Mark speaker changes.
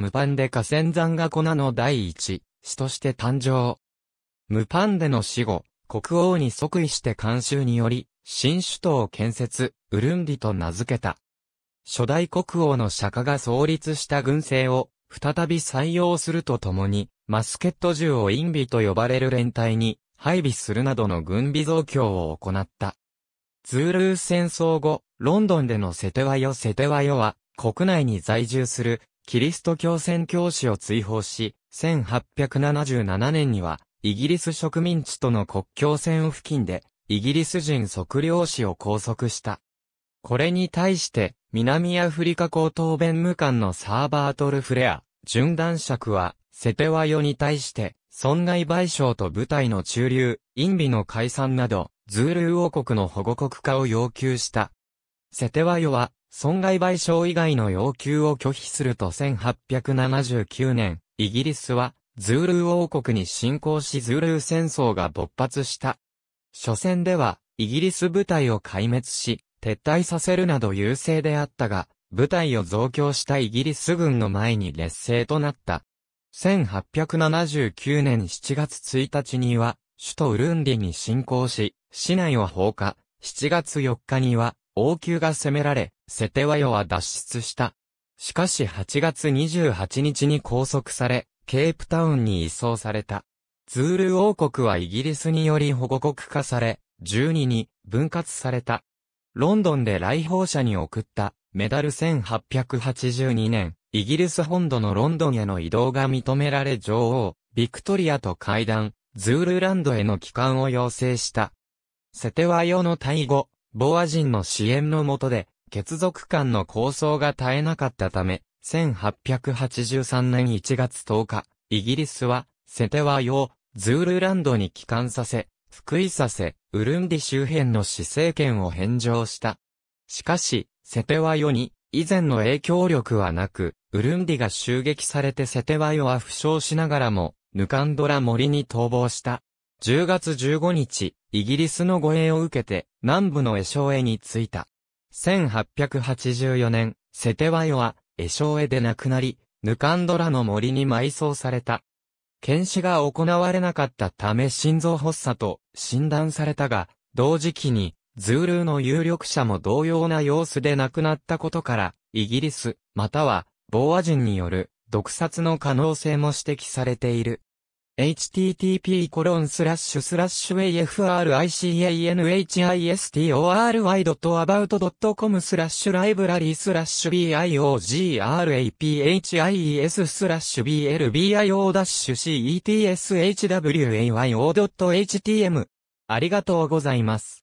Speaker 1: ムパンデ河川山が粉の第一、死として誕生。ムパンデの死後、国王に即位して監修により、新首都を建設、ウルンディと名付けた。初代国王の釈迦が創立した軍政を、再び採用するとともに、マスケット銃をインビと呼ばれる連隊に、配備するなどの軍備増強を行った。ツールー戦争後、ロンドンでのセテワヨ・セテワヨは、国内に在住するキリスト教宣教師を追放し、1877年には、イギリス植民地との国境線付近で、イギリス人測量士を拘束した。これに対して、南アフリカ高等弁務官のサーバートル・フレア、準男爵は、セテワヨに対して、損害賠償と部隊の駐留、陰備の解散など、ズール王国の保護国化を要求した。セテワヨは、損害賠償以外の要求を拒否すると1879年、イギリスは、ズールー王国に侵攻しズールー戦争が勃発した。初戦では、イギリス部隊を壊滅し、撤退させるなど優勢であったが、部隊を増強したイギリス軍の前に劣勢となった。1879年7月1日には、首都ウルンディに侵攻し、市内を放火、7月4日には、王宮が攻められ、セテワヨは脱出した。しかし8月28日に拘束され、ケープタウンに移送された。ズール王国はイギリスにより保護国化され、12に分割された。ロンドンで来訪者に送ったメダル1882年、イギリス本土のロンドンへの移動が認められ女王、ビクトリアと会談、ズールランドへの帰還を要請した。セテワヨの退後、ボア人の支援の下で、血族間の抗争が絶えなかったため、1883年1月10日、イギリスは、セテワヨを、ズールランドに帰還させ、福井させ、ウルンディ周辺の市政権を返上した。しかし、セテワヨに、以前の影響力はなく、ウルンディが襲撃されてセテワヨは負傷しながらも、ヌカンドラ森に逃亡した。10月15日、イギリスの護衛を受けて、南部のエショエに着いた。1884年、セテワヨは、エショエで亡くなり、ヌカンドラの森に埋葬された。検視が行われなかったため心臓発作と診断されたが、同時期に、ズールーの有力者も同様な様子で亡くなったことから、イギリス、または、ボーア人による、毒殺の可能性も指摘されている。http a f r i c a n h i s t o r y a b o u t c o m スラッシュライブラリースラッシュ biographies スラッシュ blbio-cetshwayo.htm ありがとうございます。